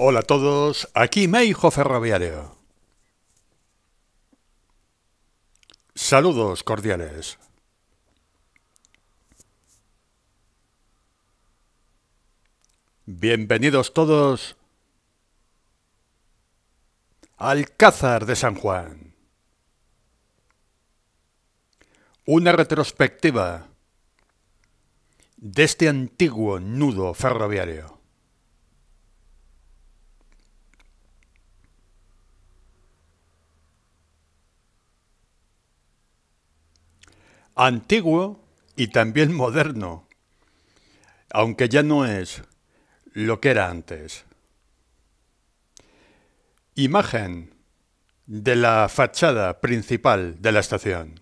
Hola a todos, aquí Meijo Ferroviario. Saludos cordiales. Bienvenidos todos al Cázar de San Juan. Una retrospectiva de este antiguo nudo ferroviario. antiguo y también moderno, aunque ya no es lo que era antes. Imagen de la fachada principal de la estación.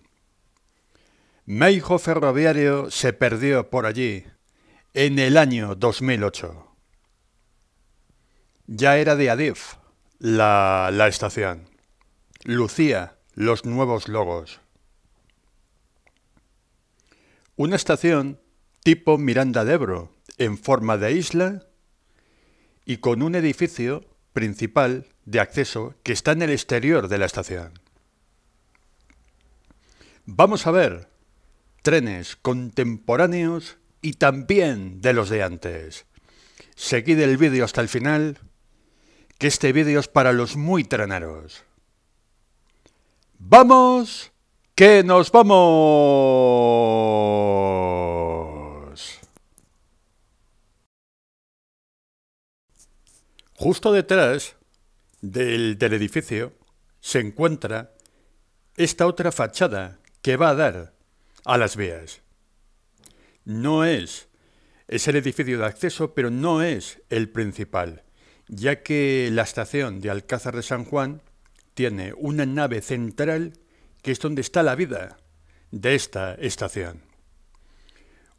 Meijo Ferroviario se perdió por allí en el año 2008. Ya era de Adif la, la estación. Lucía los nuevos logos. Una estación tipo Miranda de Ebro, en forma de isla y con un edificio principal de acceso que está en el exterior de la estación. Vamos a ver trenes contemporáneos y también de los de antes. Seguid el vídeo hasta el final, que este vídeo es para los muy treneros. ¡Vamos! que nos vamos. Justo detrás del, edificio se encuentra esta otra fachada que va a dar a las vías. No es, es el edificio de acceso, pero no es el principal, ya que la estación de Alcázar de San Juan tiene una nave central que es donde está la vida de esta estación.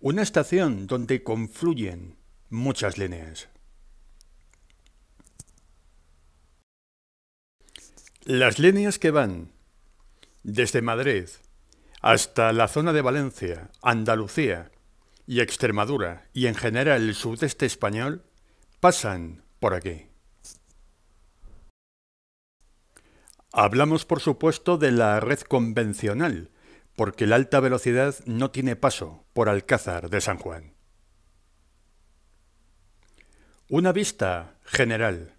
Una estación donde confluyen muchas líneas. Las líneas que van desde Madrid hasta la zona de Valencia, Andalucía y Extremadura y en general el sudeste español pasan por aquí. Hablamos, por supuesto, de la red convencional, porque la alta velocidad no tiene paso por Alcázar de San Juan. Una vista general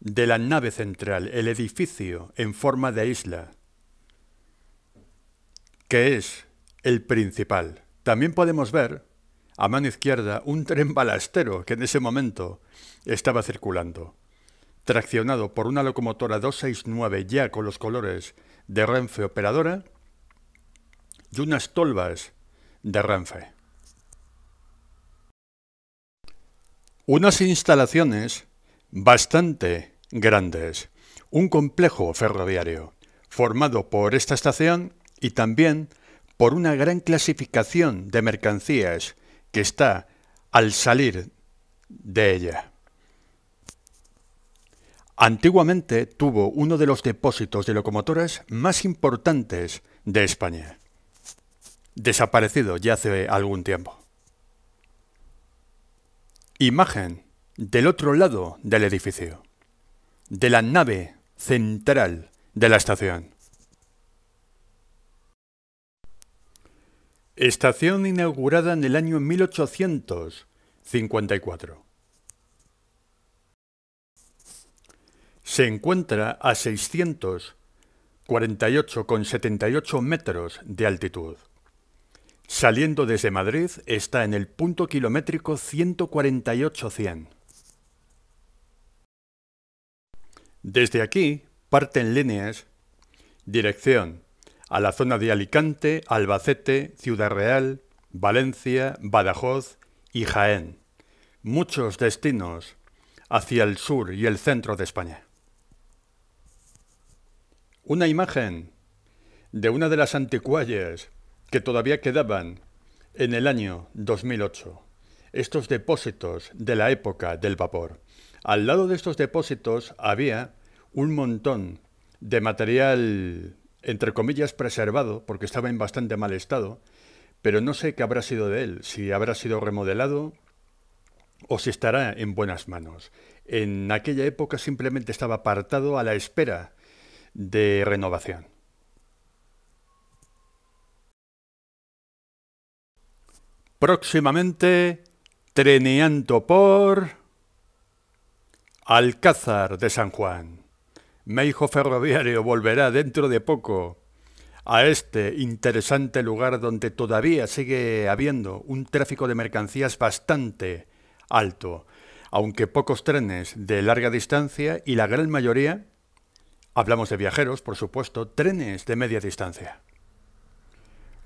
de la nave central, el edificio en forma de isla, que es el principal. También podemos ver, a mano izquierda, un tren balastero que en ese momento estaba circulando traccionado por una locomotora 269 ya con los colores de Renfe Operadora y unas tolvas de Renfe. Unas instalaciones bastante grandes, un complejo ferroviario formado por esta estación y también por una gran clasificación de mercancías que está al salir de ella. Antiguamente tuvo uno de los depósitos de locomotoras más importantes de España, desaparecido ya hace algún tiempo. Imagen del otro lado del edificio, de la nave central de la estación. Estación inaugurada en el año 1854. se encuentra a 648,78 metros de altitud. Saliendo desde Madrid está en el punto kilométrico 148-100. Desde aquí parten líneas dirección a la zona de Alicante, Albacete, Ciudad Real, Valencia, Badajoz y Jaén. Muchos destinos hacia el sur y el centro de España. Una imagen de una de las anticuallas que todavía quedaban en el año 2008. Estos depósitos de la época del vapor. Al lado de estos depósitos había un montón de material, entre comillas, preservado, porque estaba en bastante mal estado, pero no sé qué habrá sido de él, si habrá sido remodelado o si estará en buenas manos. En aquella época simplemente estaba apartado a la espera de renovación. Próximamente, treneando por Alcázar de San Juan. Meijo Ferroviario volverá dentro de poco a este interesante lugar donde todavía sigue habiendo un tráfico de mercancías bastante alto, aunque pocos trenes de larga distancia y la gran mayoría Hablamos de viajeros, por supuesto, trenes de media distancia.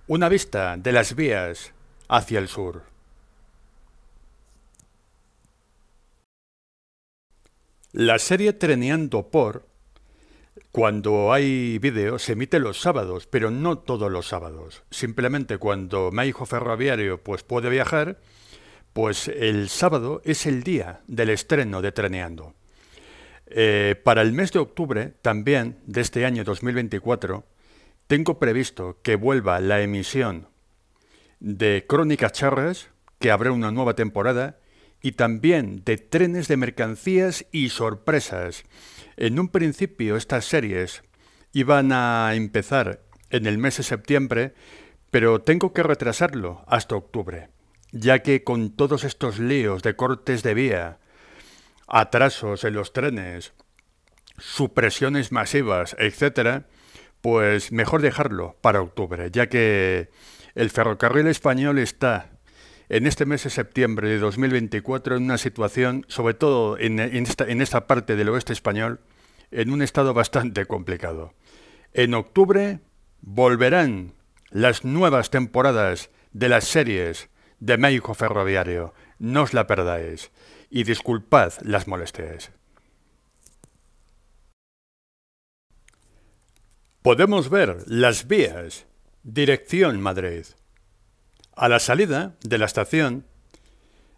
Una vista de las vías hacia el sur. La serie Treneando por, cuando hay vídeo, se emite los sábados, pero no todos los sábados. Simplemente cuando mi hijo ferroviario pues, puede viajar, pues el sábado es el día del estreno de Treneando. Eh, para el mes de octubre también de este año 2024 tengo previsto que vuelva la emisión de Crónicas Charras, que habrá una nueva temporada, y también de trenes de mercancías y sorpresas. En un principio estas series iban a empezar en el mes de septiembre, pero tengo que retrasarlo hasta octubre, ya que con todos estos líos de cortes de vía, atrasos en los trenes, supresiones masivas, etc., pues mejor dejarlo para octubre, ya que el ferrocarril español está en este mes de septiembre de 2024 en una situación, sobre todo en, en esta parte del oeste español, en un estado bastante complicado. En octubre volverán las nuevas temporadas de las series de México Ferroviario no os la perdáis, y disculpad las molestias. Podemos ver las vías, dirección Madrid. A la salida de la estación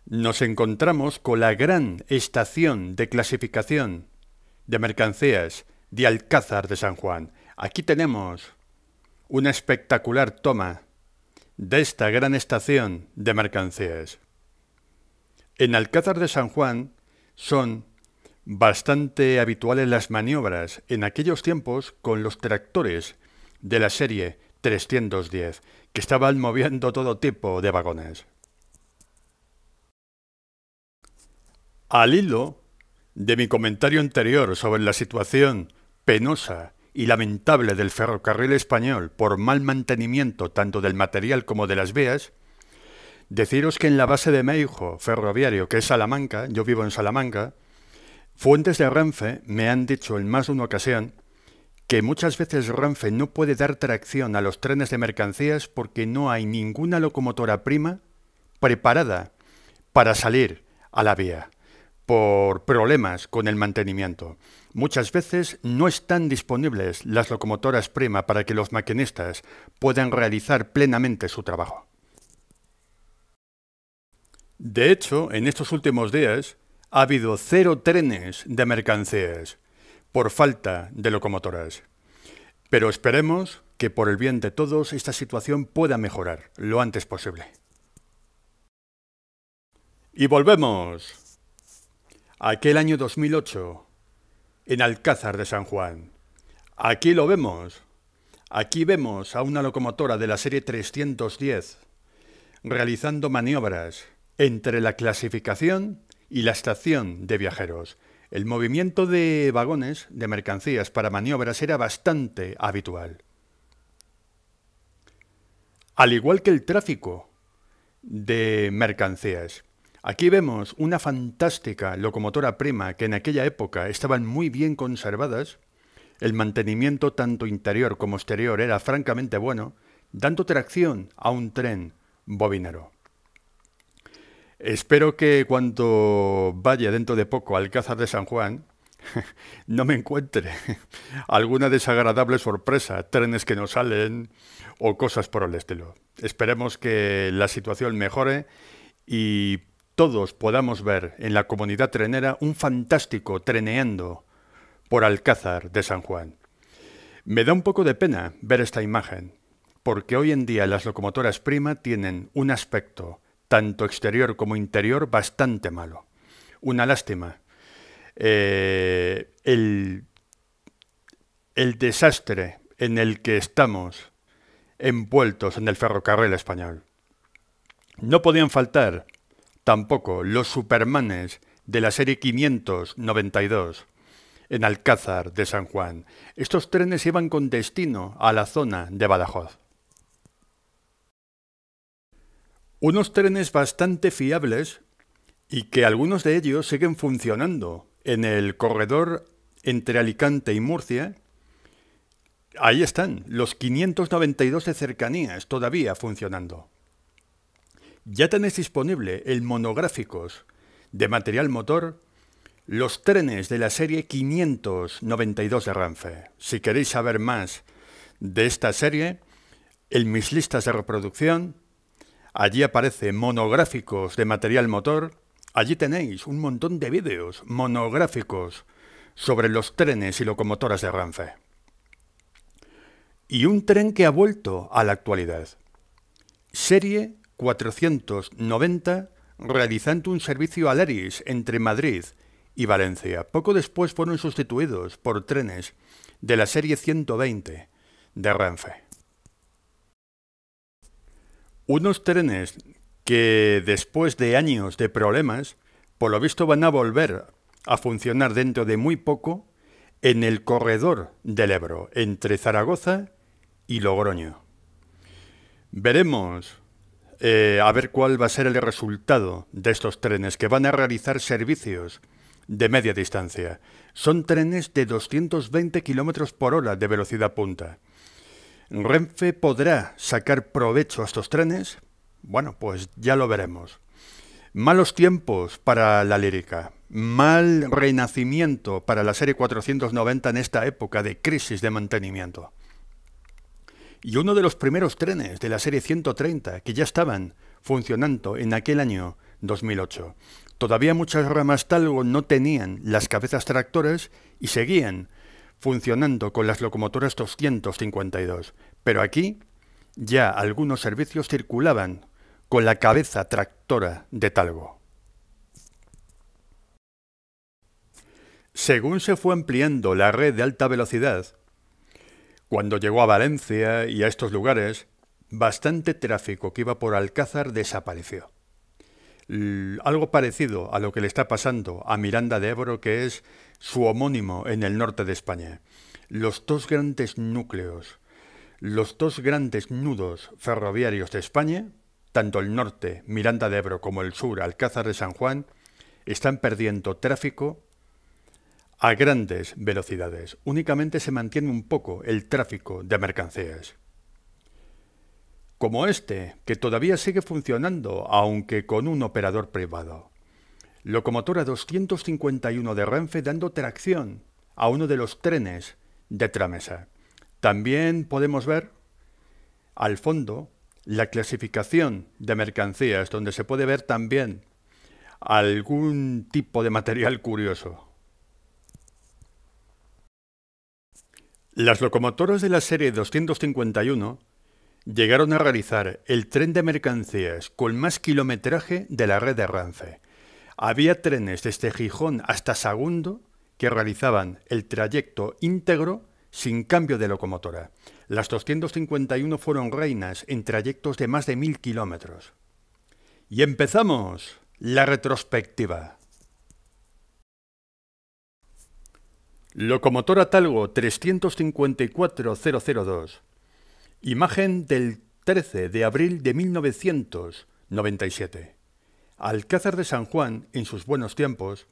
nos encontramos con la gran estación de clasificación de mercancías de Alcázar de San Juan. Aquí tenemos una espectacular toma de esta gran estación de mercancías. En Alcázar de San Juan son bastante habituales las maniobras en aquellos tiempos con los tractores de la serie 310, que estaban moviendo todo tipo de vagones. Al hilo de mi comentario anterior sobre la situación penosa y lamentable del ferrocarril español por mal mantenimiento tanto del material como de las vías, Deciros que en la base de Meijo, ferroviario, que es Salamanca, yo vivo en Salamanca, fuentes de Renfe me han dicho en más de una ocasión que muchas veces Renfe no puede dar tracción a los trenes de mercancías porque no hay ninguna locomotora prima preparada para salir a la vía por problemas con el mantenimiento. Muchas veces no están disponibles las locomotoras prima para que los maquinistas puedan realizar plenamente su trabajo. De hecho, en estos últimos días ha habido cero trenes de mercancías por falta de locomotoras. Pero esperemos que por el bien de todos esta situación pueda mejorar lo antes posible. Y volvemos. Aquel año 2008, en Alcázar de San Juan. Aquí lo vemos. Aquí vemos a una locomotora de la serie 310 realizando maniobras entre la clasificación y la estación de viajeros, el movimiento de vagones de mercancías para maniobras era bastante habitual. Al igual que el tráfico de mercancías. Aquí vemos una fantástica locomotora prima que en aquella época estaban muy bien conservadas, el mantenimiento tanto interior como exterior era francamente bueno, dando tracción a un tren bovinero. Espero que cuando vaya dentro de poco al Alcázar de San Juan, no me encuentre alguna desagradable sorpresa, trenes que no salen o cosas por el estilo. Esperemos que la situación mejore y todos podamos ver en la comunidad trenera un fantástico treneando por Alcázar de San Juan. Me da un poco de pena ver esta imagen, porque hoy en día las locomotoras prima tienen un aspecto tanto exterior como interior, bastante malo. Una lástima. Eh, el, el desastre en el que estamos envueltos en el ferrocarril español. No podían faltar tampoco los Supermanes de la serie 592 en Alcázar de San Juan. Estos trenes iban con destino a la zona de Badajoz. Unos trenes bastante fiables y que algunos de ellos siguen funcionando en el corredor entre Alicante y Murcia. Ahí están, los 592 de cercanías todavía funcionando. Ya tenéis disponible en monográficos de material motor, los trenes de la serie 592 de Renfe. Si queréis saber más de esta serie, en mis listas de reproducción Allí aparece monográficos de material motor. Allí tenéis un montón de vídeos monográficos sobre los trenes y locomotoras de Renfe. Y un tren que ha vuelto a la actualidad. Serie 490 realizando un servicio al Eris entre Madrid y Valencia. Poco después fueron sustituidos por trenes de la serie 120 de Renfe. Unos trenes que después de años de problemas, por lo visto van a volver a funcionar dentro de muy poco en el corredor del Ebro, entre Zaragoza y Logroño. Veremos eh, a ver cuál va a ser el resultado de estos trenes que van a realizar servicios de media distancia. Son trenes de 220 kilómetros por hora de velocidad punta. ¿Renfe podrá sacar provecho a estos trenes? Bueno, pues ya lo veremos. Malos tiempos para la lírica. Mal renacimiento para la serie 490 en esta época de crisis de mantenimiento. Y uno de los primeros trenes de la serie 130 que ya estaban funcionando en aquel año 2008. Todavía muchas ramas Talgo no tenían las cabezas tractores y seguían funcionando con las locomotoras 252, pero aquí ya algunos servicios circulaban con la cabeza tractora de Talgo. Según se fue ampliando la red de alta velocidad, cuando llegó a Valencia y a estos lugares, bastante tráfico que iba por Alcázar desapareció. Eh, algo parecido a lo que le está pasando a Miranda de Ebro, que es su homónimo en el norte de España. Los dos grandes núcleos, los dos grandes nudos ferroviarios de España, tanto el norte, Miranda de Ebro, como el sur, Alcázar de San Juan, están perdiendo tráfico a grandes velocidades. Únicamente se mantiene un poco el tráfico de mercancías como este, que todavía sigue funcionando, aunque con un operador privado. Locomotora 251 de Renfe dando tracción a uno de los trenes de Tramesa. También podemos ver al fondo la clasificación de mercancías, donde se puede ver también algún tipo de material curioso. Las locomotoras de la serie 251 llegaron a realizar el tren de mercancías con más kilometraje de la red de Rance. Había trenes desde Gijón hasta Segundo que realizaban el trayecto íntegro sin cambio de locomotora. Las 251 fueron reinas en trayectos de más de mil kilómetros. Y empezamos la retrospectiva. Locomotora Talgo 354002 Imagen del 13 de abril de 1997. Alcázar de San Juan, en sus buenos tiempos,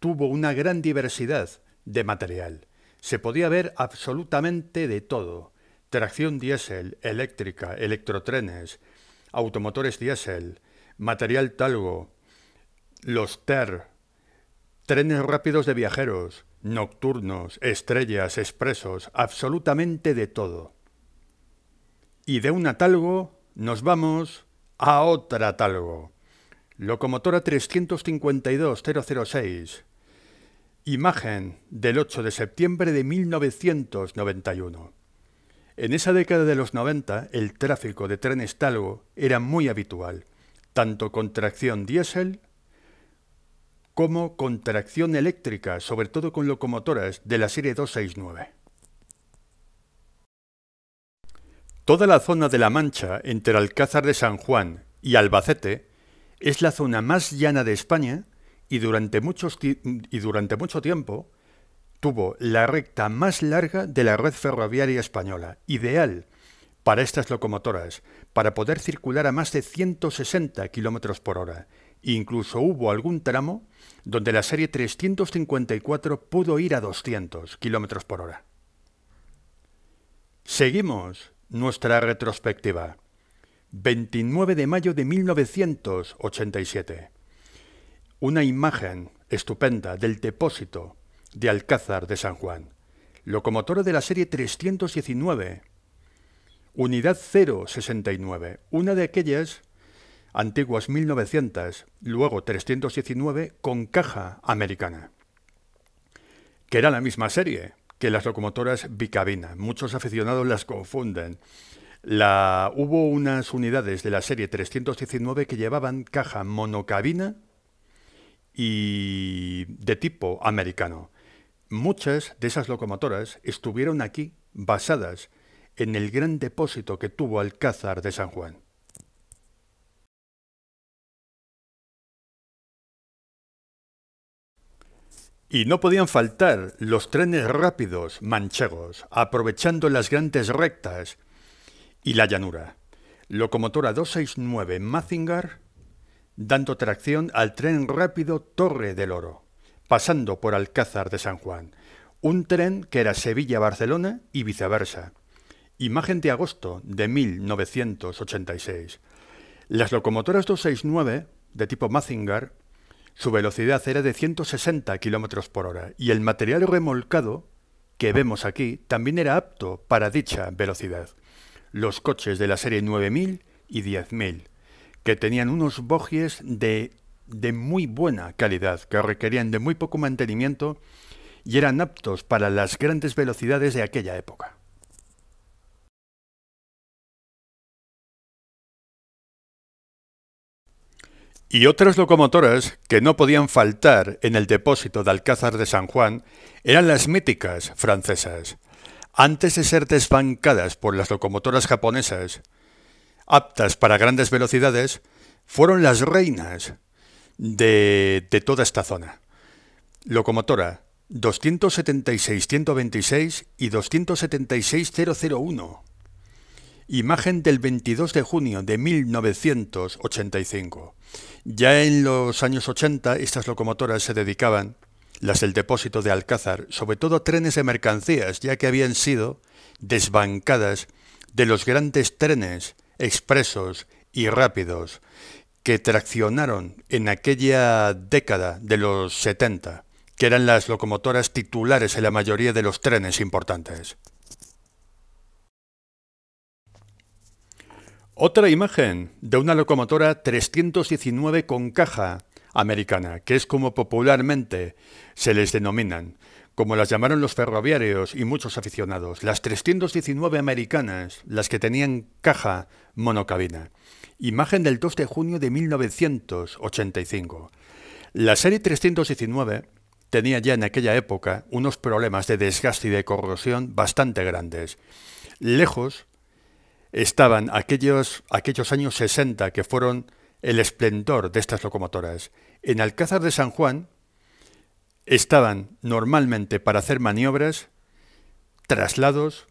tuvo una gran diversidad de material. Se podía ver absolutamente de todo. Tracción diésel, eléctrica, electrotrenes, automotores diésel, material talgo, los TER, trenes rápidos de viajeros, nocturnos, estrellas, expresos, absolutamente de todo. Y de un atalgo nos vamos a otra Talgo, Locomotora 352-006. Imagen del 8 de septiembre de 1991. En esa década de los 90, el tráfico de trenes talgo era muy habitual, tanto con tracción diésel como con tracción eléctrica, sobre todo con locomotoras de la serie 269. Toda la zona de La Mancha entre Alcázar de San Juan y Albacete es la zona más llana de España y durante, y durante mucho tiempo tuvo la recta más larga de la red ferroviaria española, ideal para estas locomotoras, para poder circular a más de 160 km por hora. Incluso hubo algún tramo donde la serie 354 pudo ir a 200 km por hora. Seguimos nuestra retrospectiva. 29 de mayo de 1987. Una imagen estupenda del depósito de Alcázar de San Juan. Locomotora de la serie 319. Unidad 069. Una de aquellas antiguas 1900, luego 319 con caja americana. Que era la misma serie, que las locomotoras bicabina. Muchos aficionados las confunden. La, hubo unas unidades de la serie 319 que llevaban caja monocabina y de tipo americano. Muchas de esas locomotoras estuvieron aquí basadas en el gran depósito que tuvo Alcázar de San Juan. Y no podían faltar los trenes rápidos manchegos, aprovechando las grandes rectas y la llanura. Locomotora 269 Mazingar, dando tracción al tren rápido Torre del Oro, pasando por Alcázar de San Juan, un tren que era Sevilla-Barcelona y viceversa. Imagen de agosto de 1986. Las locomotoras 269 de tipo Mazingar, su velocidad era de 160 km por hora y el material remolcado que vemos aquí también era apto para dicha velocidad. Los coches de la serie 9000 y 10000, que tenían unos bogies de, de muy buena calidad, que requerían de muy poco mantenimiento y eran aptos para las grandes velocidades de aquella época. y otras locomotoras que no podían faltar en el depósito de Alcázar de San Juan eran las míticas francesas. Antes de ser desbancadas por las locomotoras japonesas, aptas para grandes velocidades, fueron las reinas de, de toda esta zona. Locomotora 276-126 y 276-001. Imagen del 22 de junio de 1985. Ya en los años 80 estas locomotoras se dedicaban, las del depósito de Alcázar, sobre todo a trenes de mercancías, ya que habían sido desbancadas de los grandes trenes expresos y rápidos que traccionaron en aquella década de los 70, que eran las locomotoras titulares en la mayoría de los trenes importantes. Otra imagen de una locomotora 319 con caja americana, que es como popularmente se les denominan, como las llamaron los ferroviarios y muchos aficionados, las 319 americanas, las que tenían caja monocabina. Imagen del 2 de junio de 1985. La serie 319 tenía ya en aquella época unos problemas de desgaste y de corrosión bastante grandes, lejos estaban aquellos, aquellos años 60 que fueron el esplendor de estas locomotoras. En Alcázar de San Juan estaban normalmente para hacer maniobras, traslados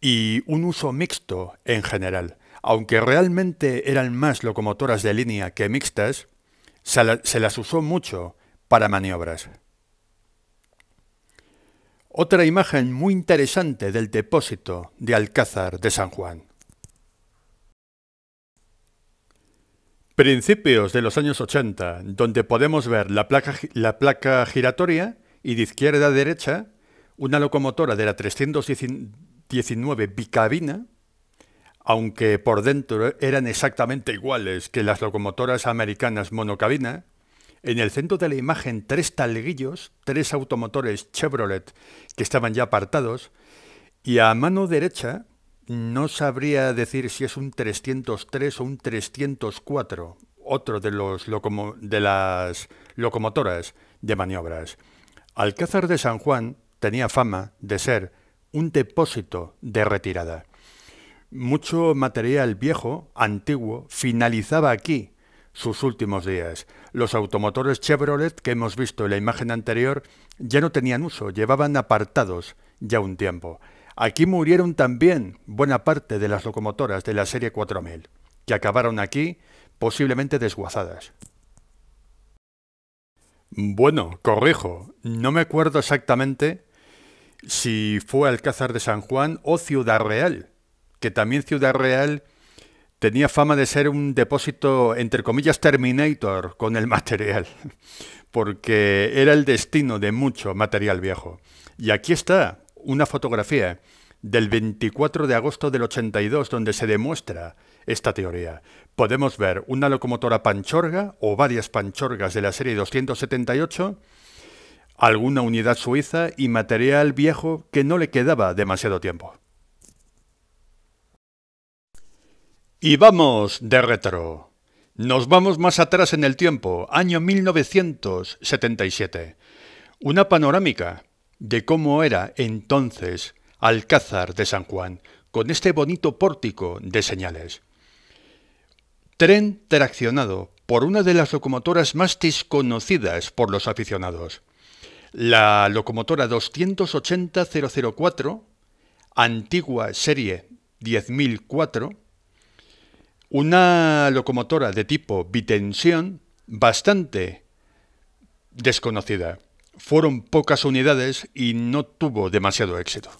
y un uso mixto en general. Aunque realmente eran más locomotoras de línea que mixtas, se las usó mucho para maniobras. Otra imagen muy interesante del depósito de Alcázar de San Juan. Principios de los años 80, donde podemos ver la placa, giratoria y de izquierda a derecha una locomotora de la 319 bicabina, aunque por dentro eran exactamente iguales que las locomotoras americanas monocabina, en el centro de la imagen tres talguillos, tres automotores Chevrolet que estaban ya apartados, y a mano derecha no sabría decir si es un 303 o un 304, otro de, los de las locomotoras de maniobras. Alcázar de San Juan tenía fama de ser un depósito de retirada. Mucho material viejo, antiguo, finalizaba aquí sus últimos días. Los automotores Chevrolet que hemos visto en la imagen anterior ya no tenían uso, llevaban apartados ya un tiempo. Aquí murieron también buena parte de las locomotoras de la serie 4000, que acabaron aquí posiblemente desguazadas. Bueno, corrijo, no me acuerdo exactamente si fue Alcázar de San Juan o Ciudad Real, que también Ciudad Real tenía fama de ser un depósito, entre comillas, Terminator con el material, porque era el destino de mucho material viejo. Y aquí está una fotografía del 24 de agosto del 82 donde se demuestra esta teoría. Podemos ver una locomotora panchorga o varias panchorgas de la serie 278, alguna unidad suiza y material viejo que no le quedaba demasiado tiempo. Y vamos de retro. Nos vamos más atrás en el tiempo, año 1977. Una panorámica de cómo era entonces Alcázar de San Juan, con este bonito pórtico de señales. Tren traccionado por una de las locomotoras más desconocidas por los aficionados, la locomotora 280-004, antigua serie 10004, una locomotora de tipo bitensión bastante desconocida. Fueron pocas unidades y no tuvo demasiado éxito.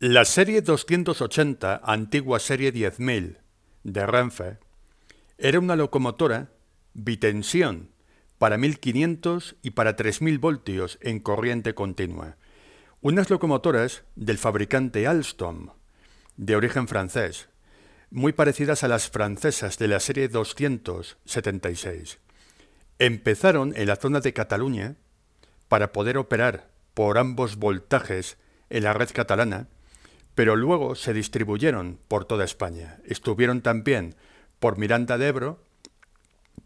La serie 280, antigua serie 10.000 de Renfe, era una locomotora bitensión para 1500 y para 3000 voltios en corriente continua. Unas locomotoras del fabricante Alstom, de origen francés, muy parecidas a las francesas de la serie 276. Empezaron en la zona de Cataluña para poder operar por ambos voltajes en la red catalana, pero luego se distribuyeron por toda España. Estuvieron también por Miranda de Ebro,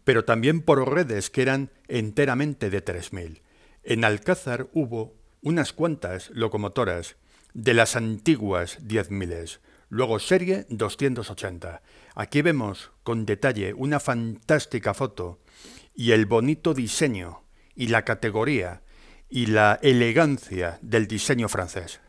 pero también por redes que eran enteramente de 3.000. En Alcázar hubo unas cuantas locomotoras de las antiguas 10.000, luego serie 280. Aquí vemos con detalle una fantástica foto y el bonito diseño y la categoría y la elegancia del diseño francés.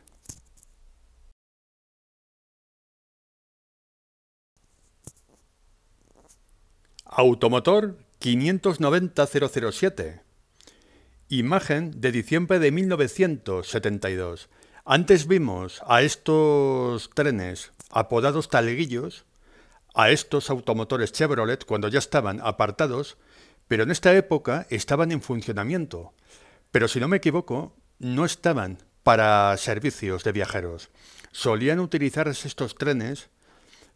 Automotor 590007. Imagen de diciembre de 1972. Antes vimos a estos trenes apodados taleguillos, a estos automotores Chevrolet cuando ya estaban apartados, pero en esta época estaban en funcionamiento. Pero si no me equivoco, no estaban para servicios de viajeros. Solían utilizarse estos trenes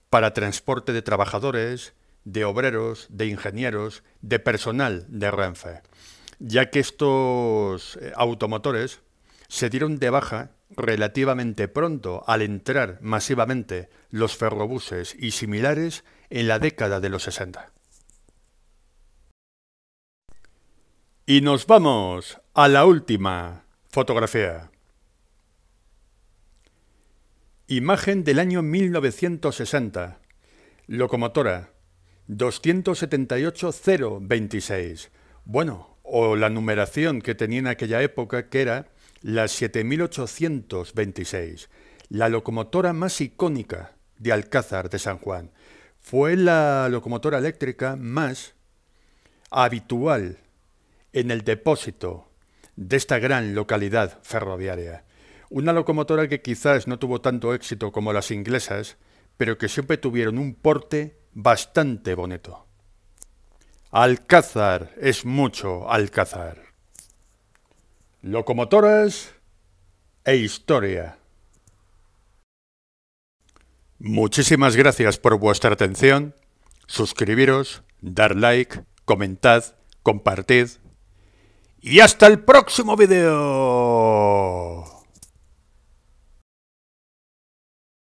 para transporte de trabajadores, de obreros, de ingenieros, de personal de Renfe, ya que estos eh, automotores se dieron de baja relativamente pronto al entrar masivamente los ferrobuses y similares en la década de los 60. Y nos vamos a la última fotografía. Imagen del año 1960. Locomotora 278026. Bueno, o la numeración que tenía en aquella época que era la 7826, la locomotora más icónica de Alcázar de San Juan. Fue la locomotora eléctrica más habitual en el depósito de esta gran localidad ferroviaria. Una locomotora que quizás no tuvo tanto éxito como las inglesas, pero que siempre tuvieron un porte bastante bonito. Alcázar es mucho Alcázar. Locomotoras e historia. Muchísimas gracias por vuestra atención. Suscribiros, dar like, comentad, compartid. Y hasta el próximo video.